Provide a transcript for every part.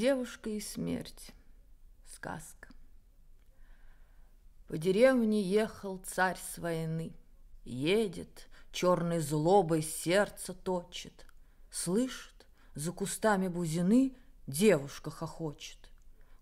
Девушка и смерть. Сказка. По деревне ехал царь с войны. Едет, черной злобой сердце точит. Слышит, за кустами бузины девушка хохочет.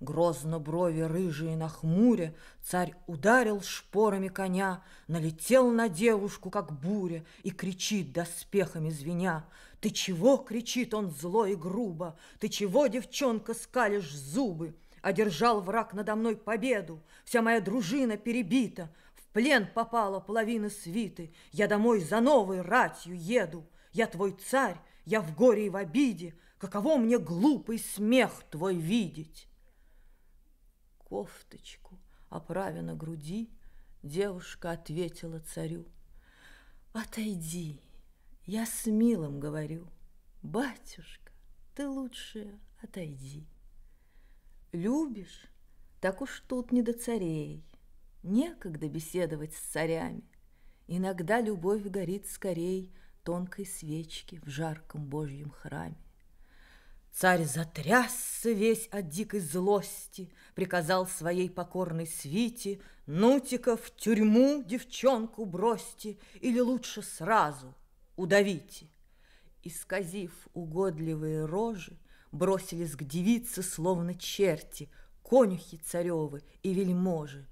Грозно брови рыжие на хмуре, Царь ударил шпорами коня, Налетел на девушку, как буря, И кричит доспехами звеня. «Ты чего?» — кричит он зло и грубо, «Ты чего, девчонка, скалишь зубы?» Одержал враг надо мной победу, Вся моя дружина перебита, В плен попала половина свиты, Я домой за новой ратью еду, Я твой царь, я в горе и в обиде, Каково мне глупый смех твой видеть!» кофточку, оправя на груди, девушка ответила царю. Отойди, я с милым говорю, батюшка, ты лучше отойди. Любишь, так уж тут не до царей, некогда беседовать с царями. Иногда любовь горит скорей тонкой свечки в жарком божьем храме. Царь затрясся весь от дикой злости, Приказал своей покорной свите Нутика в тюрьму девчонку бросьте Или лучше сразу удавите. Исказив угодливые рожи, Бросились к девице, словно черти, Конюхи царевы и вельможи,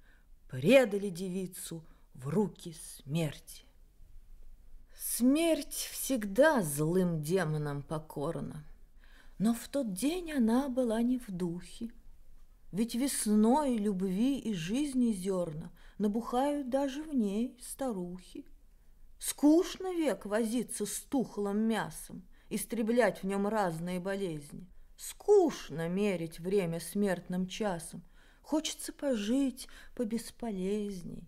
Предали девицу в руки смерти. Смерть всегда злым демонам покорна. Но в тот день она была не в духе. Ведь весной любви и жизни зерна набухают даже в ней старухи. Скучно век возиться с тухлым мясом, истреблять в нем разные болезни. Скучно мерить время смертным часом, хочется пожить побесполезней.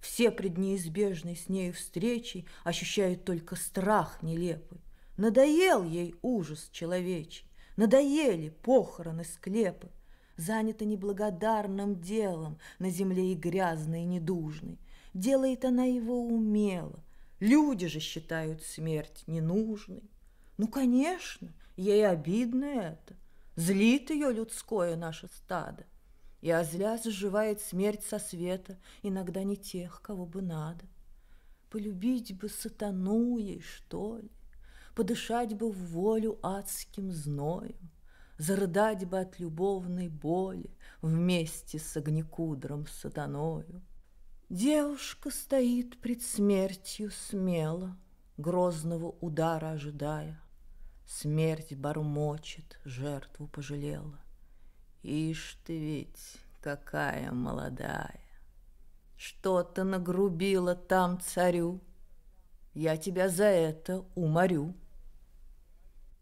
Все пред неизбежной с нею встречей ощущают только страх нелепый, Надоел ей ужас человечий, Надоели похороны склепы, Занята неблагодарным делом На земле и грязной, и недужной. Делает она его умело, Люди же считают смерть ненужной. Ну, конечно, ей обидно это, Злит ее людское наше стадо. И озля сживает смерть со света, Иногда не тех, кого бы надо. Полюбить бы сатану ей, что ли, Подышать бы в волю адским зноем, Зарыдать бы от любовной боли Вместе с огнекудром сатаною. Девушка стоит пред смертью смело, Грозного удара ожидая. Смерть бормочет, жертву пожалела. Ишь ты ведь, какая молодая! Что-то нагрубила там царю. Я тебя за это уморю.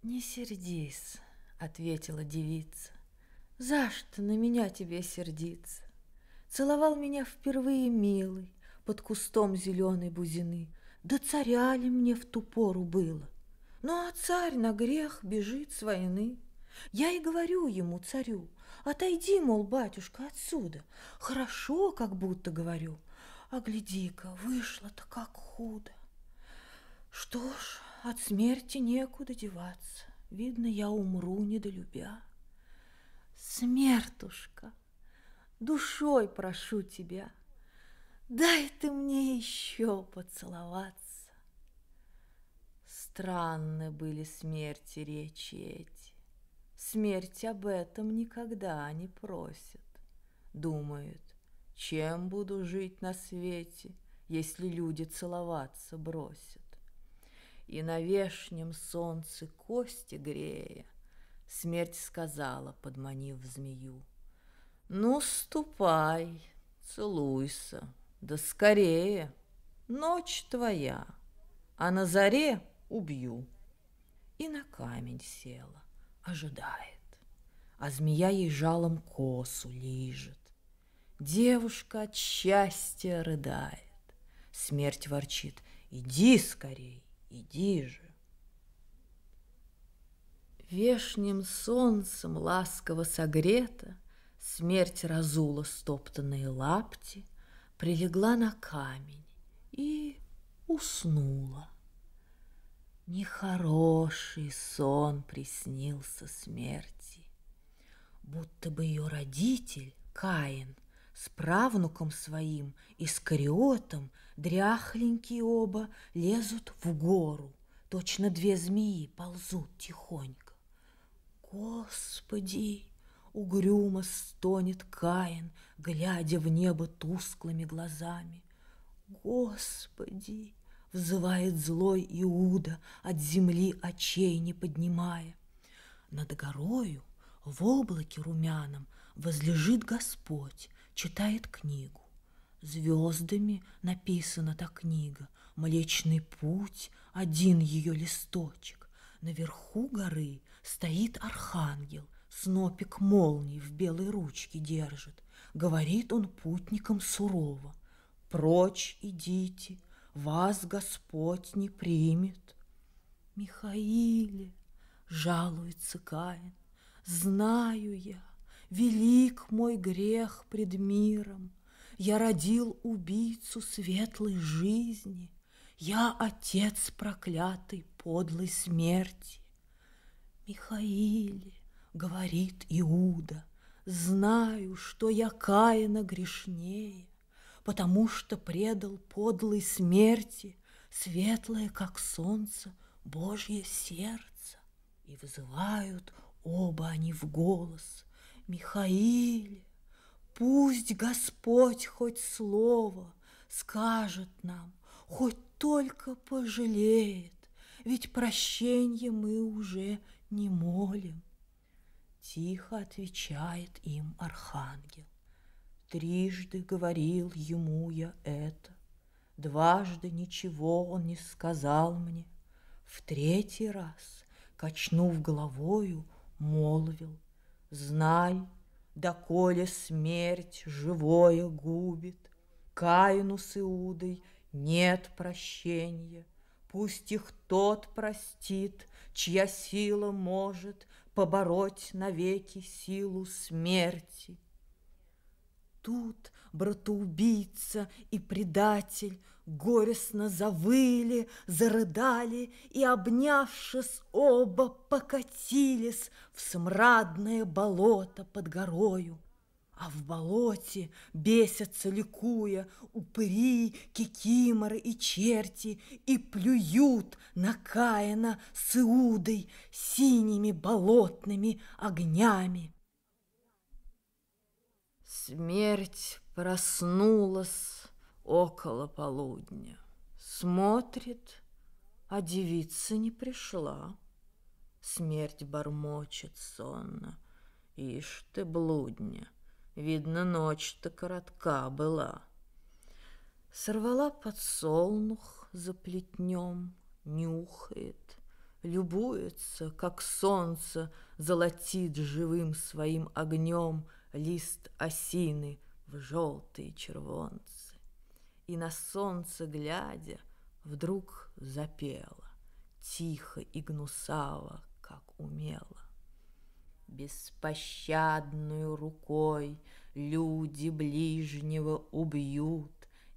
«Не сердись», — ответила девица. «За что на меня тебе сердиться? Целовал меня впервые милый под кустом зеленой бузины, да царя ли мне в ту пору было? Ну а царь на грех бежит с войны. Я и говорю ему, царю, отойди, мол, батюшка, отсюда. Хорошо, как будто говорю, а гляди-ка, вышло-то как худо. Что ж, от смерти некуда деваться, Видно, я умру, недолюбя. Смертушка, душой прошу тебя, Дай ты мне еще поцеловаться. Странны были смерти речи эти. Смерть об этом никогда не просит. думают, чем буду жить на свете, Если люди целоваться бросят. И на вешнем солнце кости грея, Смерть сказала, подманив змею. Ну, ступай, целуйся, да скорее, Ночь твоя, а на заре убью. И на камень села, ожидает, А змея ей жалом косу лижет. Девушка от счастья рыдает. Смерть ворчит, иди скорей. Иди же. Вешним солнцем ласково согрета, Смерть разула стоптанные лапти, Прилегла на камень и уснула. Нехороший сон приснился смерти, Будто бы ее родитель, Каин, С правнуком своим, Искариотом, Дряхленькие оба лезут в гору. Точно две змеи ползут тихонько. Господи! Угрюмо стонет Каин, глядя в небо тусклыми глазами. Господи! Взывает злой Иуда, от земли очей не поднимая. Над горою в облаке румяном возлежит Господь, читает книгу. Звездами написана та книга, Млечный путь, один ее листочек. Наверху горы стоит архангел, Снопик молний в белой ручке держит. Говорит он путникам сурово, «Прочь идите, вас Господь не примет». «Михаиле!» — жалуется Каин, «Знаю я, велик мой грех пред миром, я родил убийцу светлой жизни, Я отец проклятой подлой смерти. Михаиле, говорит Иуда, Знаю, что я каяна грешнее, Потому что предал подлой смерти Светлое, как солнце, Божье сердце. И вызывают оба они в голос. Михаиле, Пусть Господь хоть слово скажет нам, хоть только пожалеет, ведь прощения мы уже не молим. Тихо отвечает им архангел. Трижды говорил ему я это, дважды ничего он не сказал мне. В третий раз, качнув головою, молвил, «Знай, доколе смерть живое губит. Каину с Иудой нет прощения. Пусть их тот простит, чья сила может побороть навеки силу смерти. Тут братоубийца и предатель, горестно завыли, зарыдали и, обнявшись, оба покатились в смрадное болото под горою. А в болоте, бесятся ликуя, упыри, кикиморы и черти, и плюют на Каина с Иудой синими болотными огнями. Смерть Проснулась около полудня. Смотрит, а девица не пришла. Смерть бормочет сонно. Ишь ты, блудня, видно, ночь-то коротка была. Сорвала подсолнух за плетнем, нюхает, любуется, как солнце золотит живым своим огнем лист осины — желтые червонцы. И на солнце глядя, вдруг запела, Тихо и гнусаво, как умела. Беспощадную рукой люди ближнего убьют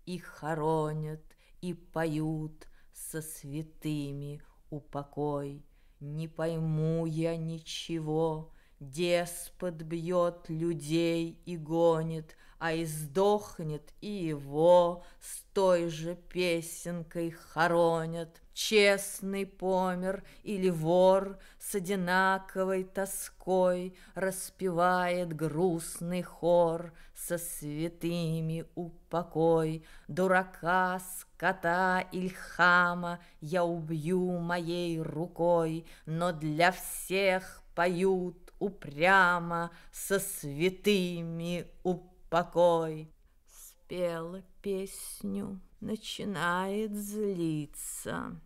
И хоронят, и поют со святыми упокой. Не пойму я ничего, деспот бьет людей и гонит — а издохнет и его с той же песенкой хоронят. Честный помер или вор с одинаковой тоской Распевает грустный хор со святыми упокой. Дурака, скота или хама я убью моей рукой, Но для всех поют упрямо со святыми упокой покой. Спела песню, начинает злиться.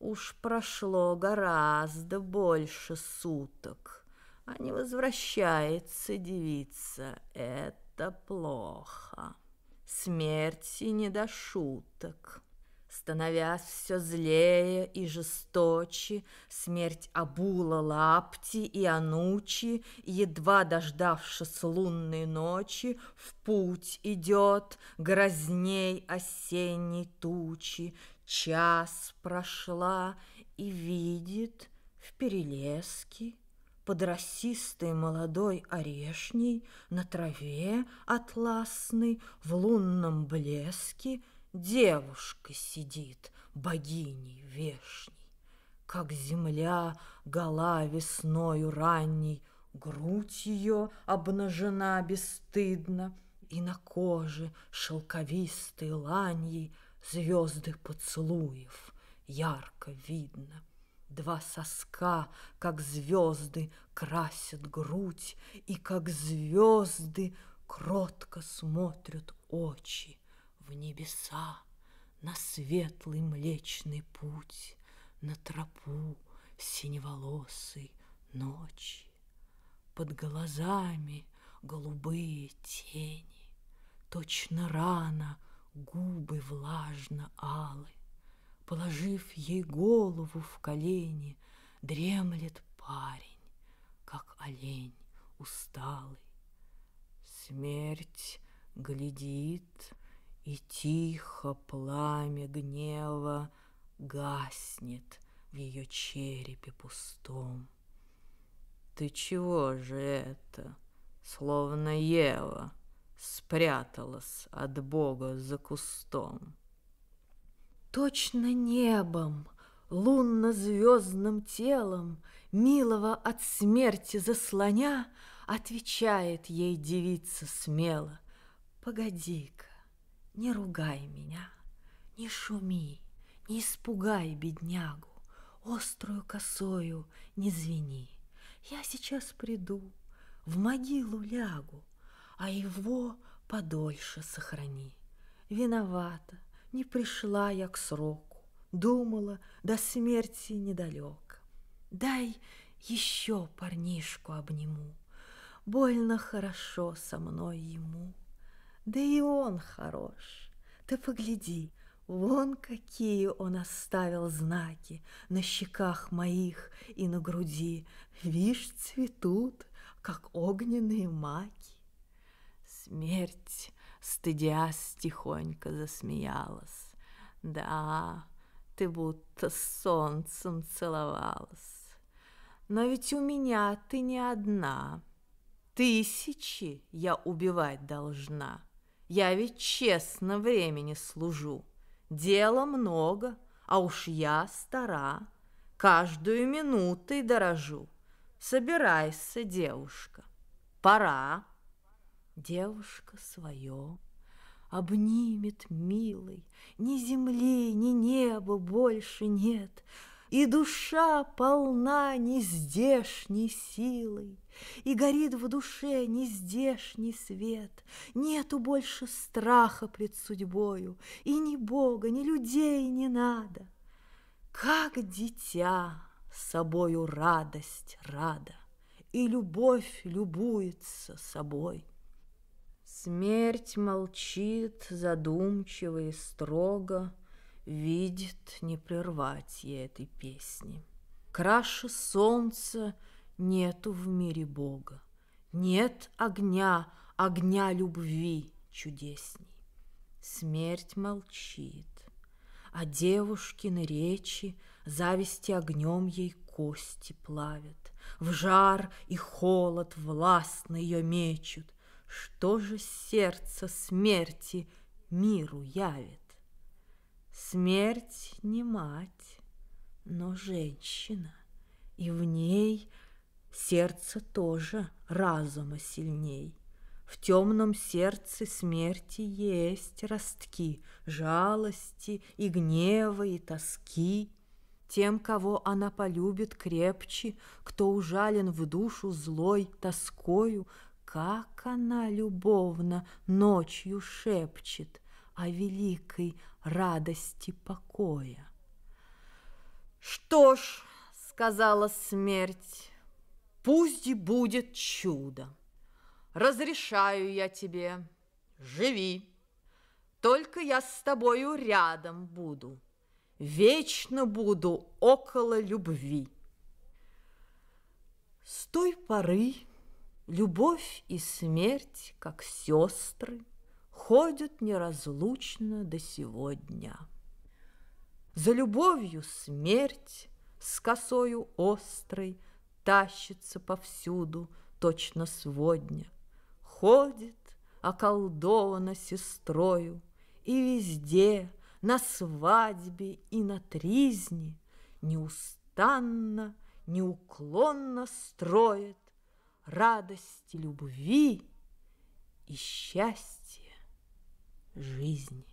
Уж прошло гораздо больше суток, а не возвращается девица. Это плохо. Смерти не до шуток. Становясь все злее и жесточе, смерть обула лапти и анучи, едва дождавшись лунной ночи, в путь идет грозней осенней тучи. Час прошла и видит в перелеске под росистой молодой орешней на траве атласной в лунном блеске — Девушка сидит, богиней вешней, Как земля гола весною ранней, Грудь ее обнажена бесстыдно, И на коже шелковистой ланьей Звезды поцелуев ярко видно. Два соска, как звезды, красят грудь, И как звезды кротко смотрят очи в небеса, на светлый млечный путь, на тропу синеволосой ночи. Под глазами голубые тени, точно рано губы влажно алы, положив ей голову в колени, дремлет парень, как олень усталый. Смерть глядит и тихо пламя гнева Гаснет в ее черепе пустом. Ты чего же это, словно Ева, Спряталась от Бога за кустом? Точно небом, лунно-звездным телом, Милого от смерти заслоня, Отвечает ей девица смело. Погоди-ка, не ругай меня, не шуми, не испугай беднягу, Острую косою не звени. Я сейчас приду, в могилу лягу, А его подольше сохрани. Виновата, не пришла я к сроку, Думала, до смерти недалек. Дай еще парнишку обниму, Больно хорошо со мной ему — да и он хорош. Ты погляди, вон какие он оставил знаки На щеках моих и на груди. Вишь, цветут, как огненные маки. Смерть, стыдясь, тихонько засмеялась. Да, ты будто с солнцем целовалась. Но ведь у меня ты не одна. Тысячи я убивать должна. Я ведь честно времени служу. Дела много, а уж я стара. Каждую минуту и дорожу. Собирайся, девушка, пора. Девушка свое обнимет милый, Ни земли, ни неба больше нет, И душа полна нездешней силой. И горит в душе нездешний свет, Нету больше страха пред судьбою, И ни Бога, ни людей не надо. Как дитя собою радость рада, И любовь любуется собой. Смерть молчит задумчиво и строго, Видит не прервать ей этой песни. Краше солнца Нету в мире Бога, нет огня, огня любви чудесней. Смерть молчит, а девушкины речи Зависти огнем ей кости плавят, В жар и холод властно ее мечут. Что же сердце смерти миру явит? Смерть не мать, но женщина, и в ней Сердце тоже разума сильней. В темном сердце смерти есть ростки жалости и гнева и тоски. Тем, кого она полюбит крепче, кто ужален в душу злой тоскою, как она любовно ночью шепчет о великой радости покоя. «Что ж», — сказала смерть, пусть будет чудо. Разрешаю я тебе, живи. Только я с тобою рядом буду, Вечно буду около любви. С той поры любовь и смерть, как сестры, Ходят неразлучно до сегодня. За любовью смерть с косою острой – тащится повсюду, точно сводня. Ходит, околдована сестрою, и везде, на свадьбе и на тризне, неустанно, неуклонно строит радости любви и счастья жизни.